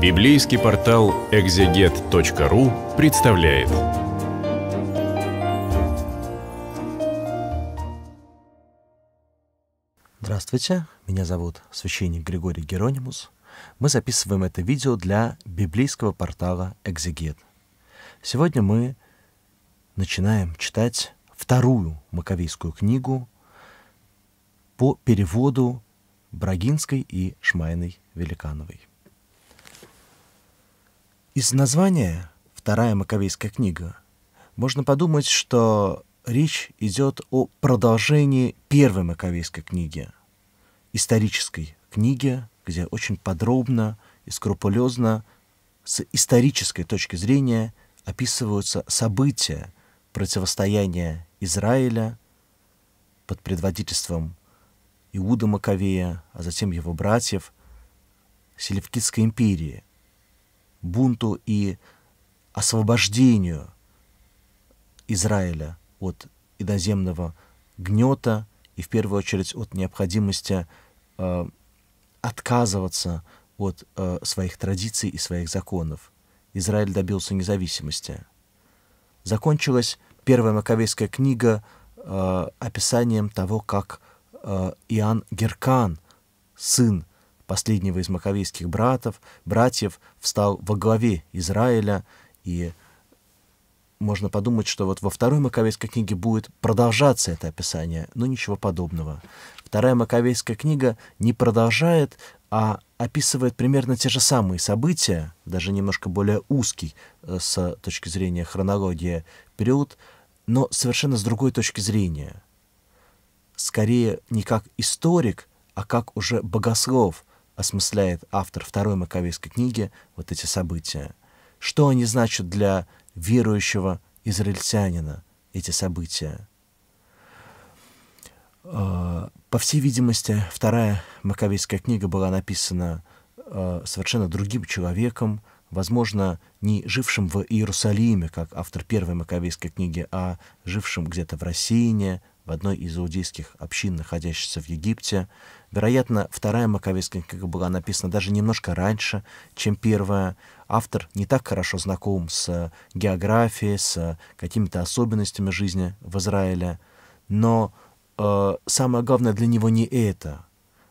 Библейский портал экзегет.ру представляет. Здравствуйте, меня зовут священник Григорий Геронимус. Мы записываем это видео для библейского портала «Экзегет». Сегодня мы начинаем читать вторую маковейскую книгу по переводу Брагинской и Шмайной Великановой. Из названия «Вторая Маковейская книга» можно подумать, что речь идет о продолжении первой Маковейской книги, исторической книги, где очень подробно и скрупулезно с исторической точки зрения описываются события противостояния Израиля под предводительством Иуда Маковея, а затем его братьев Селевкидской империи – бунту и освобождению Израиля от иноземного гнета и в первую очередь от необходимости э, отказываться от э, своих традиций и своих законов. Израиль добился независимости. Закончилась первая Маковейская книга э, описанием того, как э, Иоанн Геркан, сын последнего из маковейских братов, братьев, встал во главе Израиля, и можно подумать, что вот во второй Маковейской книге будет продолжаться это описание, но ничего подобного. Вторая Маковейская книга не продолжает, а описывает примерно те же самые события, даже немножко более узкий э, с точки зрения хронологии период, но совершенно с другой точки зрения. Скорее не как историк, а как уже богослов, осмысляет автор второй Маковейской книги вот эти события. Что они значат для верующего израильтянина, эти события? Э, по всей видимости, вторая Маковейская книга была написана э, совершенно другим человеком, возможно, не жившим в Иерусалиме, как автор первой Маковейской книги, а жившим где-то в России в одной из иудейских общин, находящихся в Египте. Вероятно, вторая Маковейская книга была написана даже немножко раньше, чем первая. Автор не так хорошо знаком с географией, с какими-то особенностями жизни в Израиле. Но э, самое главное для него не это,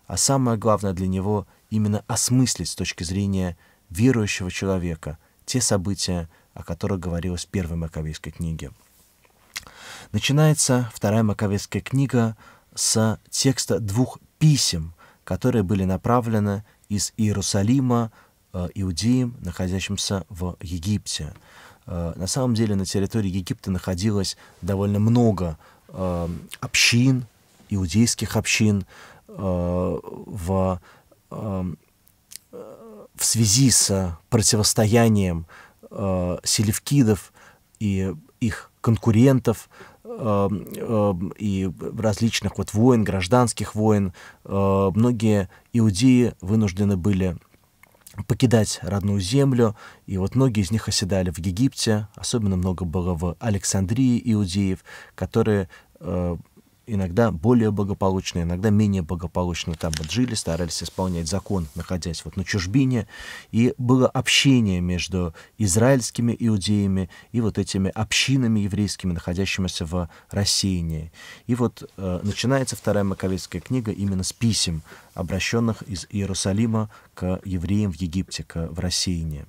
а самое главное для него именно осмыслить с точки зрения верующего человека те события, о которых говорилось в первой Маковейской книге. Начинается вторая маковецкая книга с текста двух писем, которые были направлены из Иерусалима э, иудеям, находящимся в Египте. Э, на самом деле на территории Египта находилось довольно много э, общин, иудейских общин в, в связи с противостоянием селевкидов и их конкурентов э, э, и различных вот войн, гражданских войн. Э, многие иудеи вынуждены были покидать родную землю, и вот многие из них оседали в Египте, особенно много было в Александрии иудеев, которые э, иногда более благополучно, иногда менее благополучно там вот жили, старались исполнять закон, находясь вот на чужбине. И было общение между израильскими иудеями и вот этими общинами еврейскими, находящимися в рассеянии. И вот э, начинается вторая Маковецкая книга именно с писем, обращенных из Иерусалима к евреям в Египте, к, в рассеянии.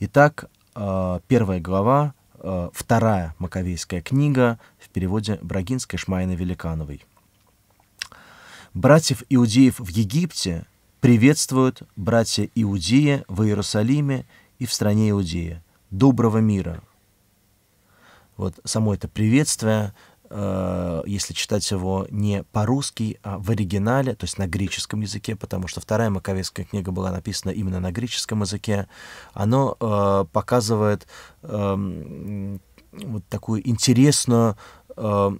Итак, э, первая глава э, вторая Маковейская книга в переводе Брагинской Шмайны Великановой. Братьев иудеев в Египте приветствуют братья иудеи в Иерусалиме и в стране Иудея. Доброго мира! Вот само это приветствие Э, если читать его не по-русски, а в оригинале, то есть на греческом языке, потому что вторая маковецкая книга была написана именно на греческом языке, оно э, показывает э, вот такую интересную э,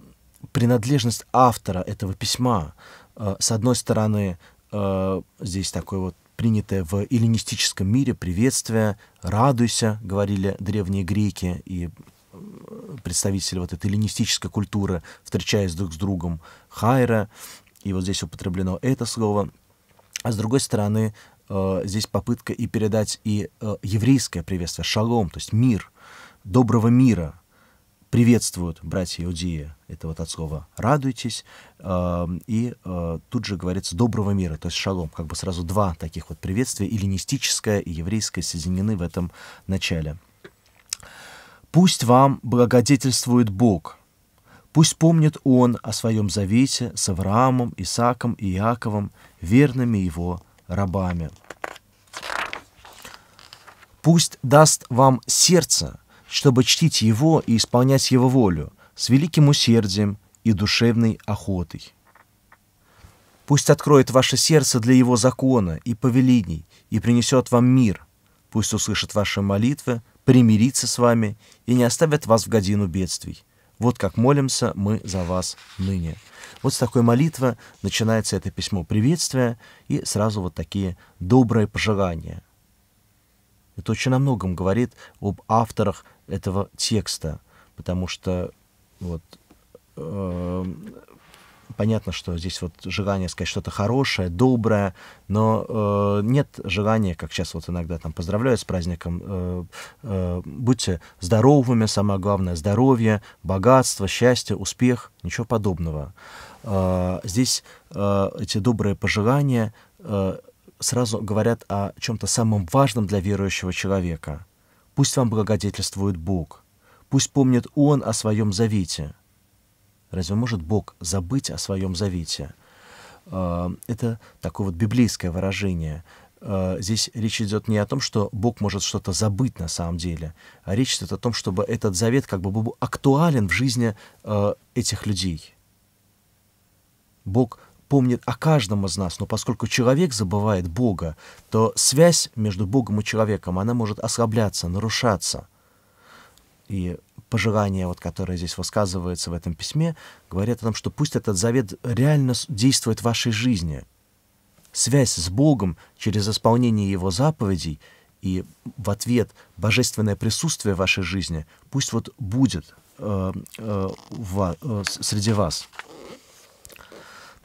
принадлежность автора этого письма. Э, с одной стороны, э, здесь такой вот принятое в эллинистическом мире приветствие «радуйся», говорили древние греки, и представители вот этой эллинистической культуры, встречаясь друг с другом, хайра, и вот здесь употреблено это слово. А с другой стороны, э, здесь попытка и передать и э, еврейское приветствие, шалом, то есть мир, доброго мира, приветствуют братья иудеи, это вот от слова «радуйтесь», э, и тут же говорится «доброго мира», то есть «шалом», как бы сразу два таких вот приветствия, эллинистическое и еврейское, соединены в этом начале. Пусть вам благодетельствует Бог. Пусть помнит Он о своем завете с Авраамом, Исааком и Иаковом, верными его рабами. Пусть даст вам сердце, чтобы чтить Его и исполнять Его волю с великим усердием и душевной охотой. Пусть откроет ваше сердце для Его закона и повелений и принесет вам мир. Пусть услышит ваши молитвы, примириться с вами и не оставят вас в годину бедствий. Вот как молимся мы за вас ныне. Вот с такой молитвы начинается это письмо приветствия и сразу вот такие добрые пожелания. Это очень о многом говорит об авторах этого текста, потому что вот э, Понятно, что здесь вот желание сказать что-то хорошее, доброе, но э, нет желания, как сейчас вот иногда там поздравляю с праздником, э, э, будьте здоровыми, самое главное, здоровье, богатство, счастье, успех, ничего подобного. Э, здесь э, эти добрые пожелания э, сразу говорят о чем-то самом важном для верующего человека. Пусть вам благодетельствует Бог, пусть помнит Он о своем завете, Разве может Бог забыть о своем завете? Э, это такое вот библейское выражение. Э, здесь речь идет не о том, что Бог может что-то забыть на самом деле, а речь идет о том, чтобы этот завет как бы был актуален в жизни э, этих людей. Бог помнит о каждом из нас, но поскольку человек забывает Бога, то связь между Богом и человеком, она может ослабляться, нарушаться. И пожелание, вот, которое здесь высказывается в этом письме, говорит о том, что пусть этот завет реально действует в вашей жизни. Связь с Богом через исполнение Его заповедей и в ответ божественное присутствие в вашей жизни пусть вот будет э, э, в, э, среди вас.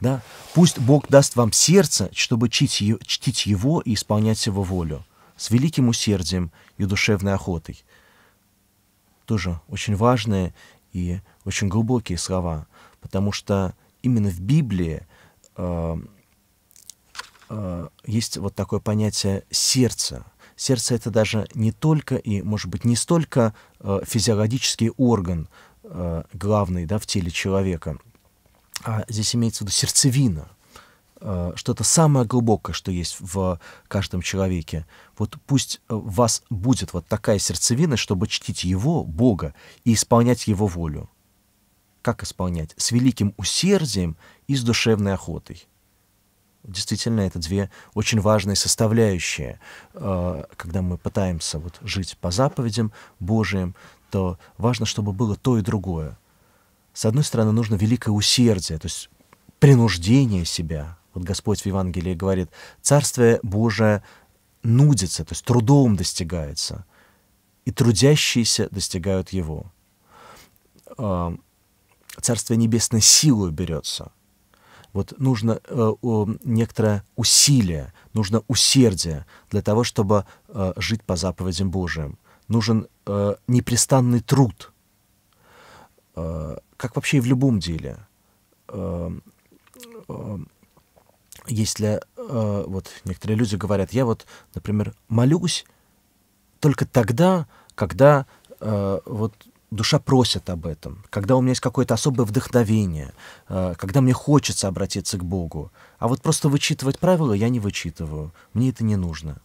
Да? Пусть Бог даст вам сердце, чтобы чтить, чтить Его и исполнять Его волю с великим усердием и душевной охотой, тоже очень важные и очень глубокие слова, потому что именно в Библии э, э, есть вот такое понятие сердца. Сердце это даже не только и, может быть, не столько э, физиологический орган э, главный да, в теле человека, а здесь имеется в виду сердцевина – Э, что-то самое глубокое, что есть в каждом человеке. Вот пусть у э, вас будет вот такая сердцевина, чтобы чтить Его, Бога, и исполнять Его волю. Как исполнять? С великим усердием и с душевной охотой. Действительно, это две очень важные составляющие. Э, когда мы пытаемся вот жить по заповедям Божиим, то важно, чтобы было то и другое. С одной стороны, нужно великое усердие, то есть принуждение себя вот Господь в Евангелии говорит, Царствие Божие нудится, то есть трудом достигается, и трудящиеся достигают его. А, Царствие Небесное силой берется. Вот нужно э, некоторое усилие, нужно усердие для того, чтобы э, жить по заповедям Божиим. Нужен э, непрестанный труд, как вообще и в любом деле если э, вот некоторые люди говорят, я вот, например, молюсь только тогда, когда э, вот душа просит об этом, когда у меня есть какое-то особое вдохновение, э, когда мне хочется обратиться к Богу, а вот просто вычитывать правила я не вычитываю, мне это не нужно.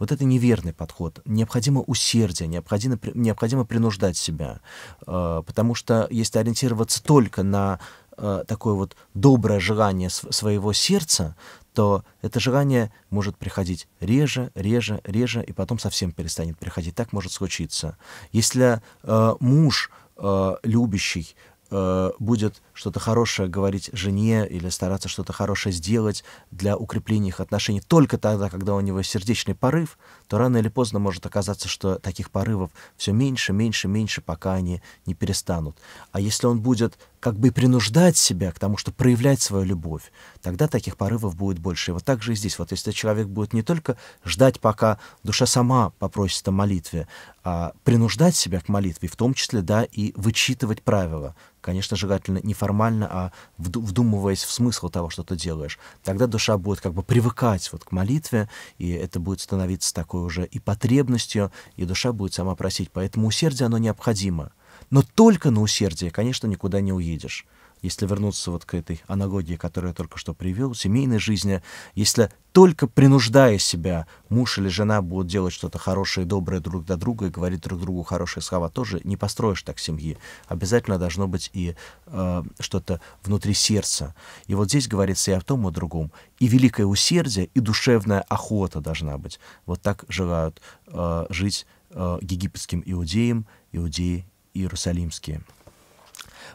Вот это неверный подход. Необходимо усердие, необходимо, необходимо принуждать себя, э, потому что если ориентироваться только на Э, такое вот доброе желание своего сердца, то это желание может приходить реже, реже, реже, и потом совсем перестанет приходить. Так может случиться. Если э, муж э, любящий э, будет что-то хорошее говорить жене или стараться что-то хорошее сделать для укрепления их отношений только тогда, когда у него сердечный порыв, то рано или поздно может оказаться, что таких порывов все меньше, меньше, меньше, пока они не перестанут. А если он будет как бы принуждать себя к тому, что проявлять свою любовь, тогда таких порывов будет больше. И вот так же и здесь. Вот если человек будет не только ждать, пока душа сама попросит о молитве, а принуждать себя к молитве, в том числе, да, и вычитывать правила. Конечно, желательно не формально, формально, а вдумываясь в смысл того, что ты делаешь. Тогда душа будет как бы привыкать вот к молитве, и это будет становиться такой уже и потребностью, и душа будет сама просить. Поэтому усердие, оно необходимо. Но только на усердие, конечно, никуда не уедешь если вернуться вот к этой аналогии, которую я только что привел, семейной жизни, если только принуждая себя, муж или жена будут делать что-то хорошее и доброе друг для друга и говорить друг другу хорошие слова, тоже не построишь так семьи. Обязательно должно быть и э, что-то внутри сердца. И вот здесь говорится и о том, и о другом. И великое усердие, и душевная охота должна быть. Вот так желают э, жить э, египетским иудеям, иудеи иерусалимские.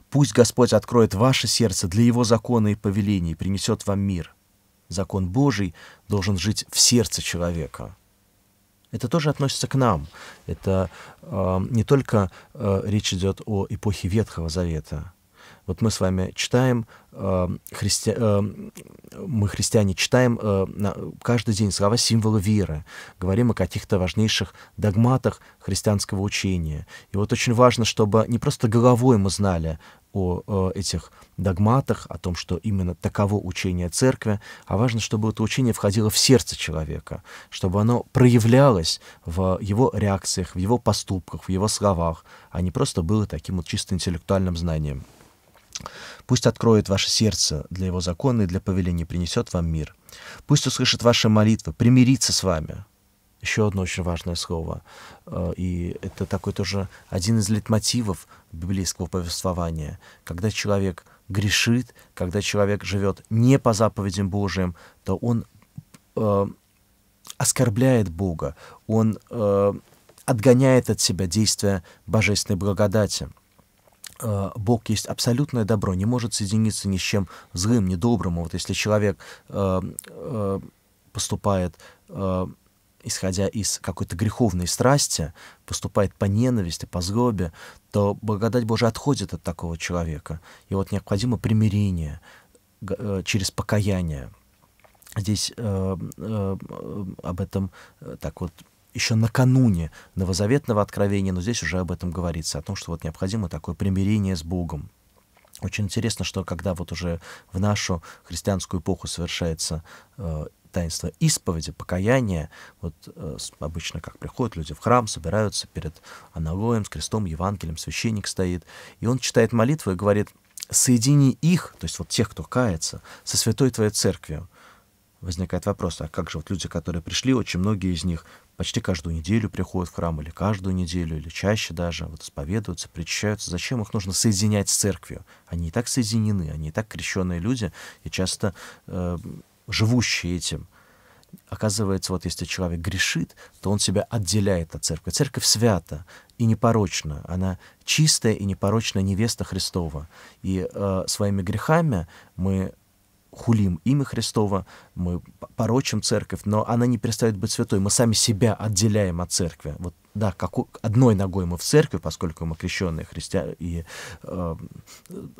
Пусть Господь откроет ваше сердце для Его закона и повелений и принесет вам мир. Закон Божий должен жить в сердце человека. Это тоже относится к нам. Это э, не только э, речь идет о эпохе Ветхого Завета, вот мы с вами читаем, эм, христи... Эм, мы христиане читаем э, каждый день слова символа веры, говорим о каких-то важнейших догматах христианского учения. И вот очень важно, чтобы не просто головой мы знали о, о э, этих догматах, о том, что именно таково учение церкви, а важно, чтобы это учение входило в сердце человека, чтобы оно проявлялось в его реакциях, в его поступках, в его словах, а не просто было таким вот чисто интеллектуальным знанием. Пусть откроет ваше сердце для его закона и для повеления, принесет вам мир. Пусть услышит ваши молитвы, примирится с вами. Еще одно очень важное слово, э, и это такой тоже один из литмотивов библейского повествования. Когда человек грешит, когда человек живет не по заповедям Божьим, то он э, оскорбляет Бога, он э, отгоняет от себя действия божественной благодати. Э, Бог есть абсолютное добро, не может соединиться ни с чем злым, ни добрым. Вот если человек э, э, поступает, исходя из какой-то греховной страсти, поступает по ненависти, по злобе, то благодать Божия отходит от такого человека. И вот необходимо примирение через покаяние. Здесь об этом так вот еще накануне новозаветного откровения, но здесь уже об этом говорится, о том, что вот необходимо такое примирение с Богом. Очень интересно, что когда вот уже в нашу христианскую эпоху совершается э, таинство исповеди, покаяния, вот э, обычно как приходят люди в храм, собираются перед аналоем, с крестом, Евангелием, священник стоит, и он читает молитву и говорит, соедини их, то есть вот тех, кто кается, со святой твоей церковью. Возникает вопрос, а как же вот люди, которые пришли, очень многие из них почти каждую неделю приходят в храм, или каждую неделю, или чаще даже, вот исповедуются, причащаются. Зачем их нужно соединять с церковью? Они и так соединены, они и так крещенные люди, и часто э, живущие этим. Оказывается, вот если человек грешит, то он себя отделяет от церкви. Церковь свята и непорочна. Она чистая и непорочная невеста Христова. И э, своими грехами мы хулим имя Христово, мы порочим церковь, но она не перестает быть святой. Мы сами себя отделяем от церкви. Вот, да, как у, одной ногой мы в церкви, поскольку мы крещенные христиане и э,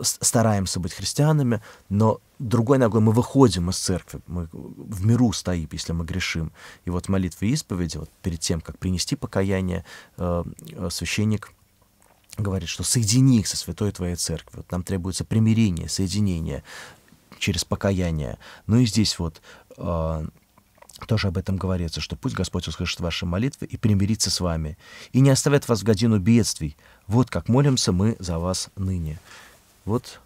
стараемся быть христианами, но другой ногой мы выходим из церкви, мы в миру стоим, если мы грешим. И вот молитва и исповеди, вот перед тем, как принести покаяние, эм, э, священник говорит, что соедини их со святой твоей церковью. Вот нам требуется примирение, соединение через покаяние. Ну и здесь вот э, тоже об этом говорится, что пусть Господь услышит ваши молитвы и примирится с вами, и не оставит вас в годину бедствий. Вот как молимся мы за вас ныне. Вот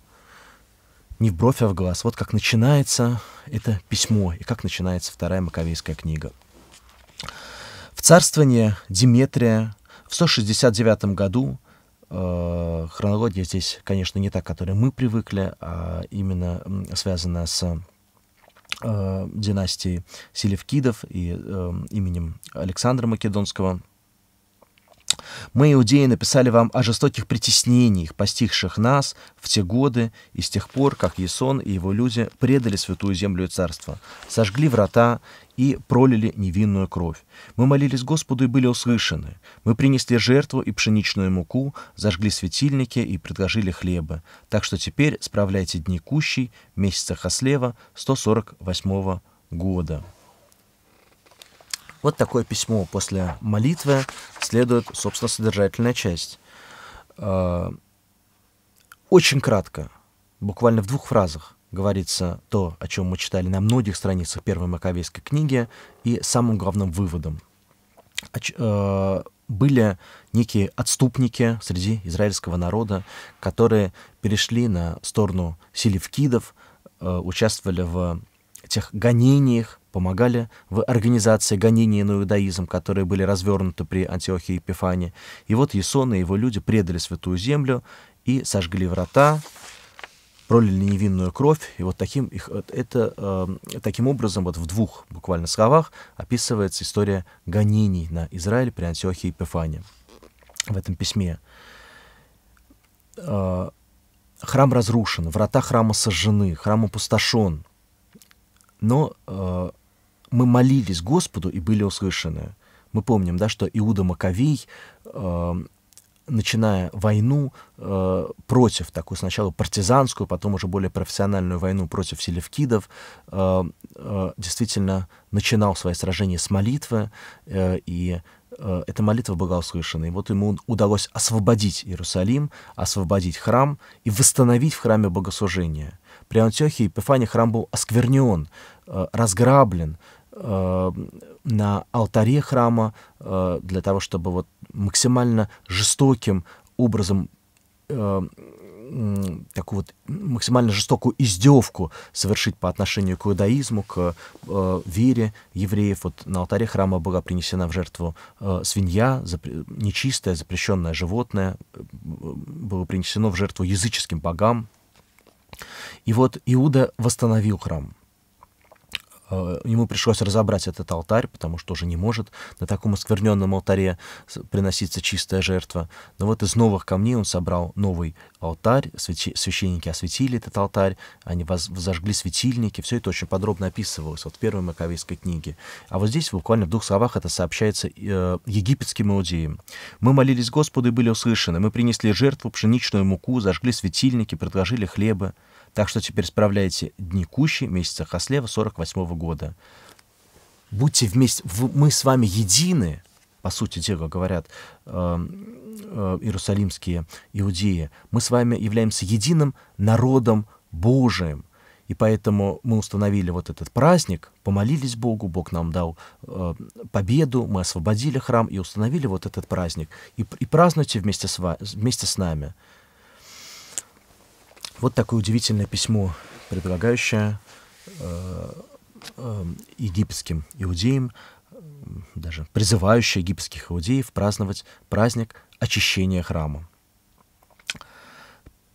не в бровь, а в глаз. Вот как начинается это письмо, и как начинается вторая Маковейская книга. В царствование Диметрия в 169 году Э, хронология здесь, конечно, не та, к которой мы привыкли, а именно связана с э, династией Селевкидов и э, именем Александра Македонского. Мы, иудеи, написали вам о жестоких притеснениях, постигших нас в те годы и с тех пор, как Есон и его люди предали святую землю и царство, сожгли врата и пролили невинную кровь. Мы молились Господу и были услышаны. Мы принесли жертву и пшеничную муку, зажгли светильники и предложили хлеба. Так что теперь справляйте дни кущей, месяца Хаслева, 148 года. Вот такое письмо после молитвы следует, собственно, содержательная часть. Э, очень кратко, буквально в двух фразах говорится то, о чем мы читали на многих страницах Первой Маковейской книги, и самым главным выводом. Э, были некие отступники среди израильского народа, которые перешли на сторону селевкидов, э, участвовали в тех гонениях, помогали в организации гонений на иудаизм, которые были развернуты при Антиохии и Пифане. И вот Ясон и его люди предали Святую Землю и сожгли врата, пролили невинную кровь, и вот таким, их, это, э, таким образом, вот в двух буквально словах описывается история гонений на Израиль при Антиохии и Пефане в этом письме. Э, храм разрушен, врата храма сожжены, храм опустошен, но э, мы молились Господу и были услышаны. Мы помним, да, что Иуда Маковей э, начиная войну э, против такую сначала партизанскую, потом уже более профессиональную войну против селевкидов, э, э, действительно начинал свои сражения с молитвы, э, и э, эта молитва была услышана. И вот ему удалось освободить Иерусалим, освободить храм и восстановить в храме богослужение. При Антиохии и Пифане храм был осквернен, э, разграблен, э, на алтаре храма э, для того, чтобы вот максимально жестоким образом э, такую вот максимально жестокую издевку совершить по отношению к иудаизму, к э, вере евреев. Вот на алтаре храма была принесена в жертву э, свинья, запр- нечистое, запрещенное животное, э, было принесено в жертву языческим богам. И вот Иуда восстановил храм. Э, ему пришлось разобрать этот алтарь, потому что уже не может на таком оскверненном алтаре приноситься чистая жертва. Но вот из новых камней он собрал новый алтарь, священники осветили этот алтарь, они зажгли светильники, все это очень подробно описывалось вот в первой Маковейской книге. А вот здесь буквально в двух словах это сообщается э, египетским иудеям. «Мы молились Господу и были услышаны, мы принесли жертву пшеничную муку, зажгли светильники, предложили хлеба. Так что теперь справляйте дни кущи месяца Хаслева 48 -го года. Будьте вместе, мы с вами едины, по сути дела, говорят э, э, иерусалимские иудеи. Мы с вами являемся единым народом Божиим. И поэтому мы установили вот этот праздник, помолились Богу, Бог нам дал э, победу, мы освободили храм и установили вот этот праздник. И, и празднуйте вместе с, вами, вместе с нами. Вот такое удивительное письмо, предлагающее э, э, египетским иудеям, даже призывающее египетских иудеев праздновать праздник очищения храма.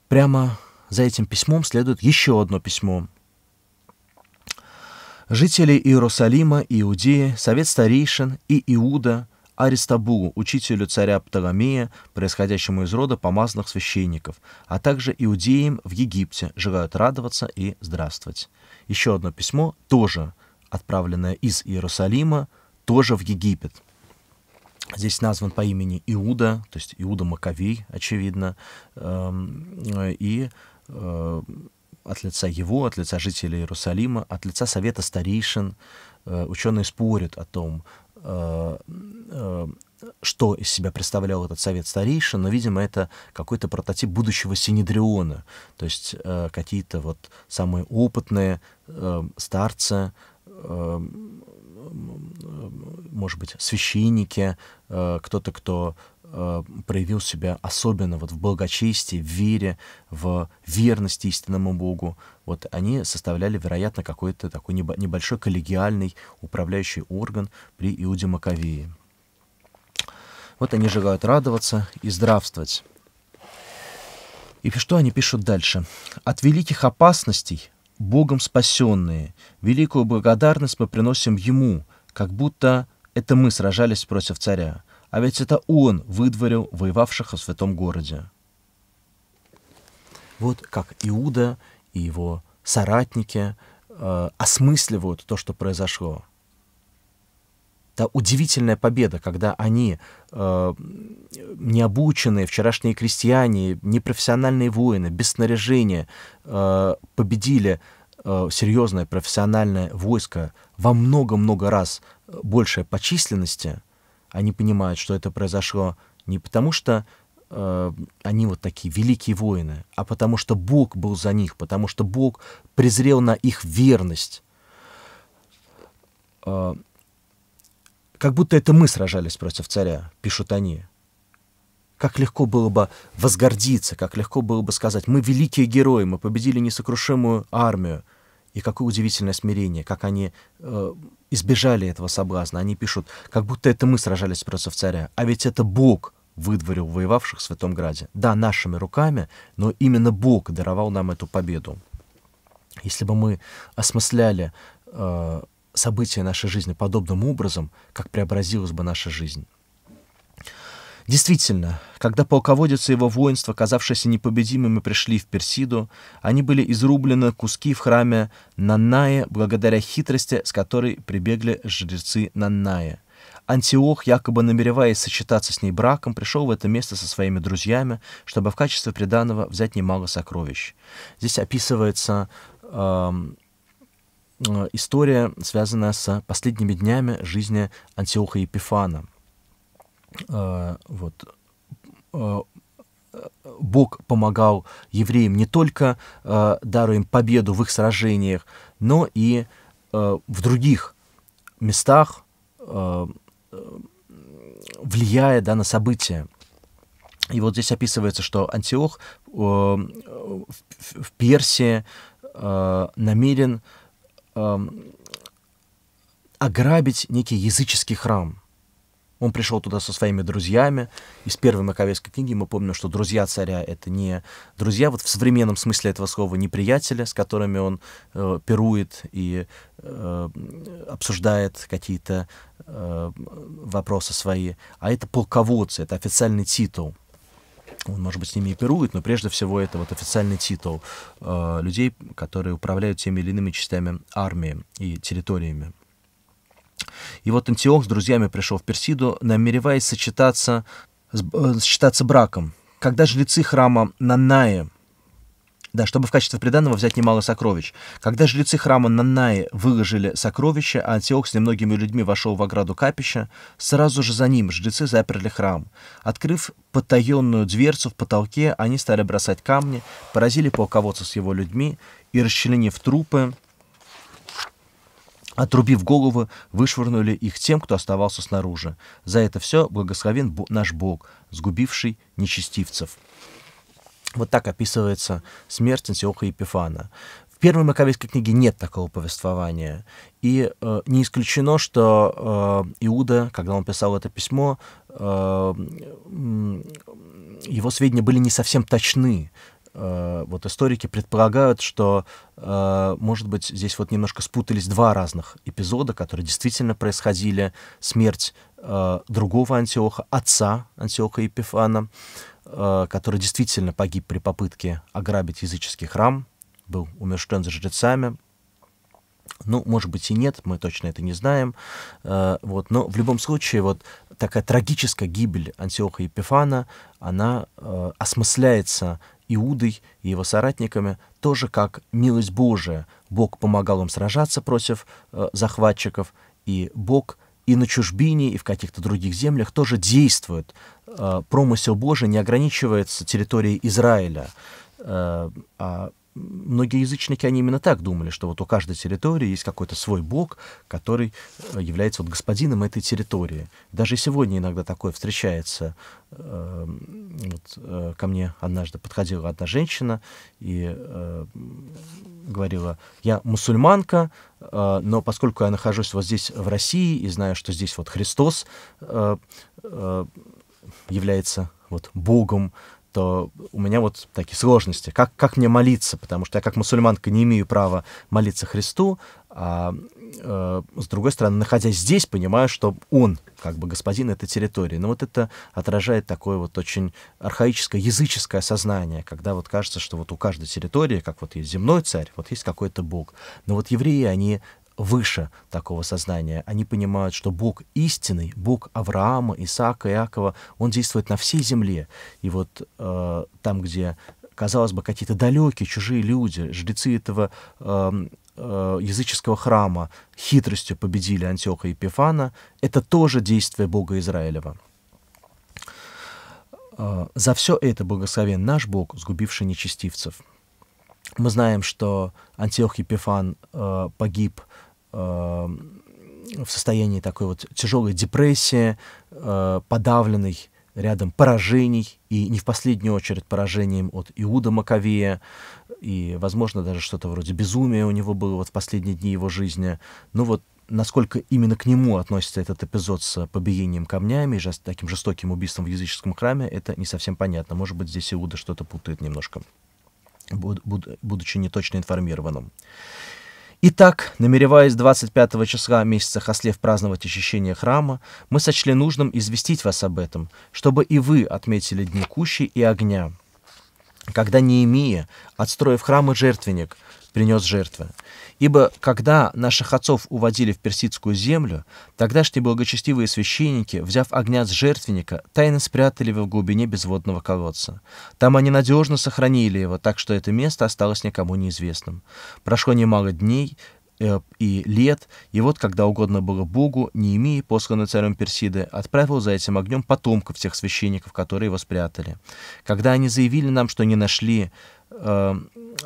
Прямо за этим письмом следует еще одно письмо. Жители Иерусалима, Иудеи, Совет старейшин и Иуда – Аристабу, учителю царя Птоломея, происходящему из рода помазанных священников, а также иудеям в Египте, желают радоваться и здравствовать. Еще одно письмо, тоже отправленное из Иерусалима, тоже в Египет. Здесь назван по имени Иуда, то есть Иуда Маковей, очевидно, эм, и э, от лица его, от лица жителей Иерусалима, от лица Совета Старейшин, э, ученые спорят о том, Э, э, что из себя представлял этот совет старейшин, но, видимо, это какой-то прототип будущего Синедриона, то есть э, какие-то вот самые опытные э, старцы, э, э может быть, священники, э, кто-то, кто Э, проявил себя особенно вот в благочестии, в вере, в верности истинному Богу. Вот они составляли, вероятно, какой-то такой небольшой коллегиальный управляющий орган при Иуде Маковее. Вот они желают радоваться и здравствовать. И что они пишут дальше? «От великих опасностей, Богом спасенные, великую благодарность мы приносим Ему, как будто это мы сражались против царя. А ведь это он выдворил воевавших в святом городе. Вот как Иуда и его соратники э, осмысливают то, что произошло. Та удивительная победа, когда они, э, необученные вчерашние крестьяне, непрофессиональные воины, без снаряжения, э, победили э, серьезное профессиональное войско во много-много раз э, большее по численности — они понимают, что это произошло не потому, что э, они вот такие великие воины, а потому что Бог был за них, потому что Бог презрел на их верность. Э, как будто это мы сражались против царя, пишут они. Как легко было бы возгордиться, как легко было бы сказать, мы великие герои, мы победили несокрушимую армию – и какое удивительное смирение, как они э, избежали этого соблазна. Они пишут, как будто это мы сражались против царя, а ведь это Бог выдворил воевавших в Святом Граде. Да, нашими руками, но именно Бог даровал нам эту победу. Если бы мы осмысляли э, события нашей жизни подобным образом, как преобразилась бы наша жизнь. Действительно, когда полководец и его воинство, казавшиеся непобедимыми, пришли в Персиду, они были изрублены куски в храме Нанная благодаря хитрости, с которой прибегли жрецы Нанная. Антиох, якобы намереваясь сочетаться с ней браком, пришел в это место со своими друзьями, чтобы в качестве приданого взять немало сокровищ. Здесь описывается эм, э, история, связанная с последними днями жизни Антиоха Епифана – Э, вот, э, Бог помогал евреям не только э, даруя им победу в их сражениях, но и в других местах, влияя да, на события. И вот здесь описывается, что Антиох в, Персии намерен эм, ограбить некий языческий храм – он пришел туда со своими друзьями. Из первой Маковейской книги мы помним, что друзья царя — это не друзья, вот в современном смысле этого слова, не приятели, с которыми он э, пирует и э, обсуждает какие-то э, вопросы свои, а это полководцы, это официальный титул. Он, может быть, с ними и пирует, но прежде всего это вот официальный титул э, людей, которые управляют теми или иными частями армии и территориями. И вот Антиох с друзьями пришел в Персиду, намереваясь сочетаться, э, сочетаться браком. Когда жрецы храма Нанае да, чтобы в качестве преданного взять немало сокровищ. Когда жрецы храма Наннаи выложили сокровища, а Антиох с немногими людьми вошел в ограду капища, сразу же за ним жрецы заперли храм. Открыв потаенную дверцу в потолке, они стали бросать камни, поразили полководца с его людьми и, расчленив трупы, Отрубив головы, вышвырнули их тем, кто оставался снаружи. За это все благословен наш Бог, сгубивший нечестивцев. Вот так описывается смерть Антиоха Епифана. В первой Маковейской книге нет такого повествования. И э, не исключено, что э, Иуда, когда он писал это письмо, э, его сведения были не совсем точны. Э, вот историки предполагают, что, э, может быть, здесь вот немножко спутались два разных эпизода, которые действительно происходили. Смерть э, другого Антиоха, отца Антиоха Епифана, который действительно погиб при попытке ограбить языческий храм, был умерщвлен за жрецами. Ну, может быть и нет, мы точно это не знаем. Вот, но в любом случае вот такая трагическая гибель Антиоха Епифана, она осмысляется Иудой и его соратниками, тоже как милость Божия. Бог помогал им сражаться против э, захватчиков, и Бог и на чужбине, и в каких-то других землях тоже действует. Э, промысел Божий не ограничивается территорией Израиля, э, а многие язычники, они именно так думали, что вот у каждой территории есть какой-то свой бог, который э, является вот господином этой территории. Даже сегодня иногда такое встречается. Эм, вот э, ко мне однажды подходила одна женщина и э, говорила, я мусульманка, но поскольку я нахожусь вот здесь в России и знаю, что здесь вот Христос является вот богом то у меня вот такие сложности. Как, как мне молиться? Потому что я как мусульманка не имею права молиться Христу, а э, с другой стороны, находясь здесь, понимаю, что он как бы господин этой территории. Но вот это отражает такое вот очень архаическое языческое сознание, когда вот кажется, что вот у каждой территории, как вот есть земной царь, вот есть какой-то бог. Но вот евреи, они выше такого сознания. Они понимают, что Бог истинный, Бог Авраама, Исаака, Иакова, Он действует на всей земле. И вот э, там, где, казалось бы, какие-то далекие, чужие люди, жрецы этого э, э, языческого храма хитростью победили Антиоха и Пифана, это тоже действие Бога Израилева. Э, за все это благословен наш Бог, сгубивший нечестивцев. Мы знаем, что Антиох Епифан э, погиб – в состоянии такой вот тяжелой депрессии, э, подавленный рядом поражений, и не в последнюю очередь поражением от Иуда Маковея, и, возможно, даже что-то вроде безумия у него было вот в последние дни его жизни. Ну вот насколько именно к нему относится этот эпизод с побиением камнями и же, таким жестоким убийством в языческом храме, это не совсем понятно. Может быть, здесь Иуда что-то путает немножко, буд, буд, будучи неточно информированным. Итак, намереваясь 25 числа месяца Хаслев праздновать очищение храма, мы сочли нужным известить вас об этом, чтобы и вы отметили дни кущи и огня. Когда Неемия, отстроив храм и жертвенник, принес жертвы. Ибо когда наших отцов уводили в персидскую землю, тогдашние благочестивые священники, взяв огня с жертвенника, тайно спрятали его в глубине безводного колодца. Там они надежно сохранили его, так что это место осталось никому неизвестным. Прошло немало дней, э, и лет, и вот, когда угодно было Богу, Неемия, посланный царем Персиды, отправил за этим огнем потомков всех священников, которые его спрятали. Когда они заявили нам, что не нашли э,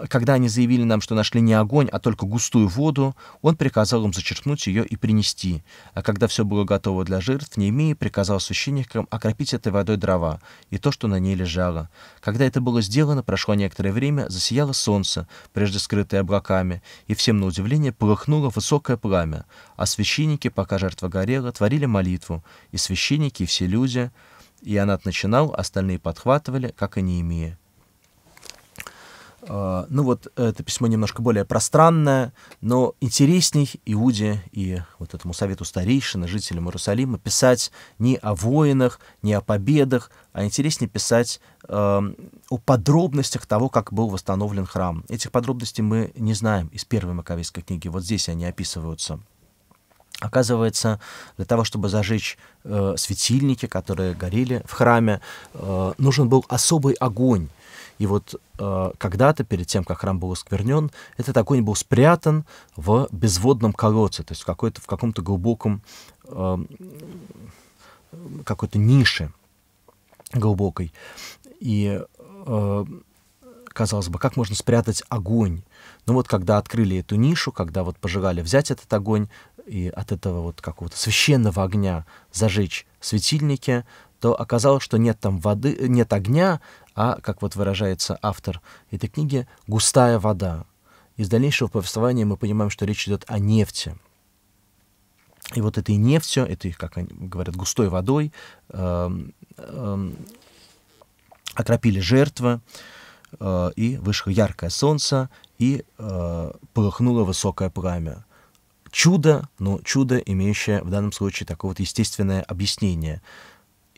когда они заявили нам, что нашли не огонь, а только густую воду, он приказал им зачерпнуть ее и принести. А когда все было готово для жертв, Неемия приказал священникам окропить этой водой дрова и то, что на ней лежало. Когда это было сделано, прошло некоторое время, засияло солнце, прежде скрытое облаками, и всем на удивление полыхнуло высокое пламя. А священники, пока жертва горела, творили молитву, и священники, и все люди... И Анат начинал, остальные подхватывали, как и Неемия. Э, ну вот это письмо немножко более пространное, но интересней Иуде и вот этому совету старейшины, жителям Иерусалима, писать не о воинах, не о победах, а интереснее писать э, о подробностях того, как был восстановлен храм. Этих подробностей мы не знаем из первой Маковейской книги, вот здесь они описываются. Оказывается, для того, чтобы зажечь э, светильники, которые горели в храме, э, нужен был особый огонь и вот э, когда-то, перед тем, как храм был осквернен, этот огонь был спрятан в безводном колодце, то есть в, какой-то, в каком-то глубоком, э, какой-то нише глубокой. И э, казалось бы, как можно спрятать огонь? Но ну вот когда открыли эту нишу, когда вот пожелали взять этот огонь и от этого вот какого-то священного огня зажечь светильники, то оказалось, что нет там воды, э, нет огня, а, как вот выражается автор этой книги, густая вода. Из дальнейшего повествования мы понимаем, что речь идет о нефти. И вот этой нефтью, этой, как они говорят, густой водой э, э, окропили жертва, э, и вышло яркое солнце, и э, полыхнуло высокое пламя. Чудо, но чудо, имеющее в данном случае такое вот естественное объяснение –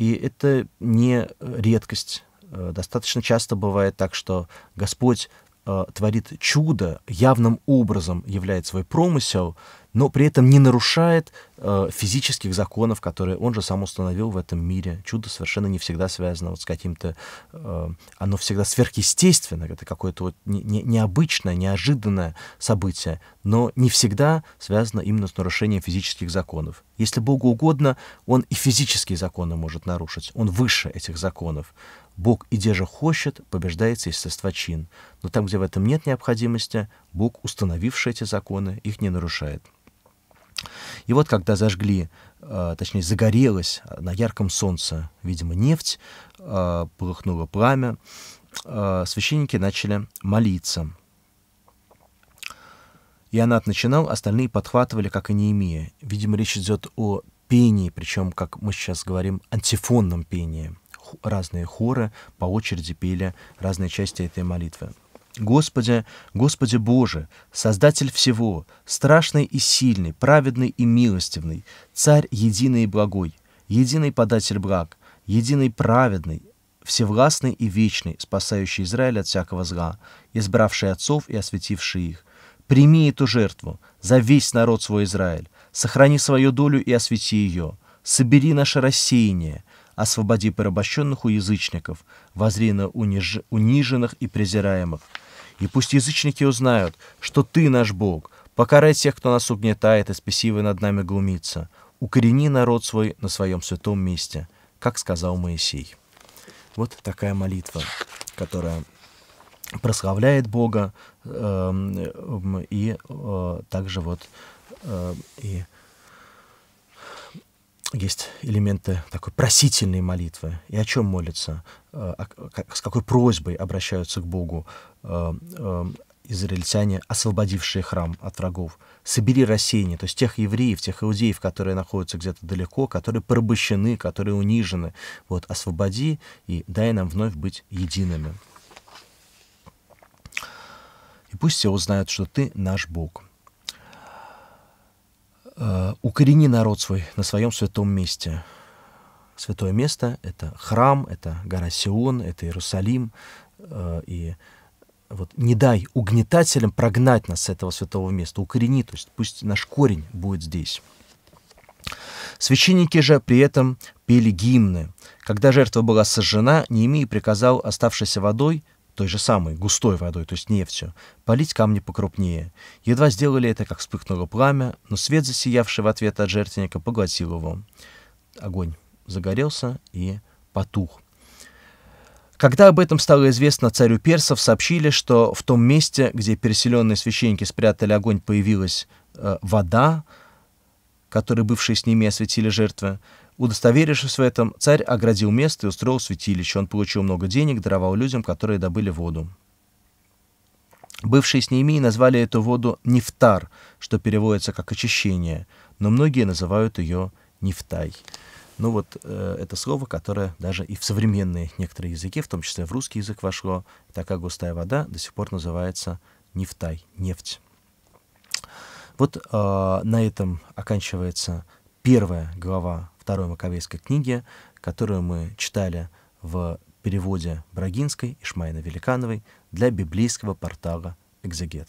и это не редкость. Э, достаточно часто бывает так, что Господь Э, творит чудо, явным образом являет свой промысел, но при этом не нарушает э, физических законов, которые он же сам установил в этом мире. Чудо совершенно не всегда связано вот с каким-то... Э, оно всегда сверхъестественно, это какое-то вот не, не, необычное, неожиданное событие, но не всегда связано именно с нарушением физических законов. Если Богу угодно, он и физические законы может нарушить, он выше этих законов. Бог и где же хочет, побеждает естество чин. Но там, где в этом нет необходимости, Бог, установивший эти законы, их не нарушает. И вот когда зажгли, э, точнее загорелась на ярком солнце, видимо, нефть, э, полыхнуло пламя, э, священники начали молиться. Ионат начинал, остальные подхватывали, как и не имея. Видимо, речь идет о пении, причем, как мы сейчас говорим, антифонном пении разные хоры по очереди пели разные части этой молитвы. Господи, Господи Боже, Создатель всего, страшный и сильный, праведный и милостивный, Царь единый и благой, единый податель благ, единый праведный, всевластный и вечный, спасающий Израиль от всякого зла, избравший отцов и осветивший их. Прими эту жертву за весь народ свой Израиль, сохрани свою долю и освети ее, собери наше рассеяние, освободи порабощенных у язычников, возри на униж... униженных и презираемых. И пусть язычники узнают, что Ты наш Бог, покарай тех, кто нас угнетает и спесиво над нами глумится. Укорени народ свой на своем святом месте, как сказал Моисей. Вот такая молитва, которая прославляет Бога э, и э, также вот э, и есть элементы такой просительной молитвы. И о чем молятся? Э, а с какой просьбой обращаются к Богу э, э, израильтяне, освободившие храм от врагов? Собери рассеяние, то есть тех евреев, тех иудеев, которые находятся где-то далеко, которые порабощены, которые унижены. Вот, освободи и дай нам вновь быть едиными. И пусть все узнают, что ты наш Бог. Э, укорени народ свой на своем святом месте. Святое место — это храм, это гора Сион, это Иерусалим. Э, и вот не дай угнетателям прогнать нас с этого святого места, укорени, то есть пусть наш корень будет здесь. Священники же при этом пели гимны. Когда жертва была сожжена, Неемия приказал оставшейся водой той же самой густой водой, то есть нефтью, полить камни покрупнее. Едва сделали это, как вспыхнуло пламя, но свет, засиявший в ответ от жертвенника, поглотил его. Огонь загорелся и потух. Когда об этом стало известно царю персов, сообщили, что в том месте, где переселенные священники спрятали огонь, появилась э, вода, которой бывшие с ними осветили жертвы. Удостоверившись в этом, царь оградил место и устроил святилище. Он получил много денег, даровал людям, которые добыли воду. Бывшие с ними назвали эту воду нефтар, что переводится как очищение, но многие называют ее нефтай. Ну вот э, это слово, которое даже и в современные некоторые языки, в том числе в русский язык вошло, такая густая вода до сих пор называется нефтай, нефть. Вот э, на этом оканчивается первая глава второй Маковейской книги, которую мы читали в переводе Брагинской и Шмайна Великановой для библейского портала «Экзегет».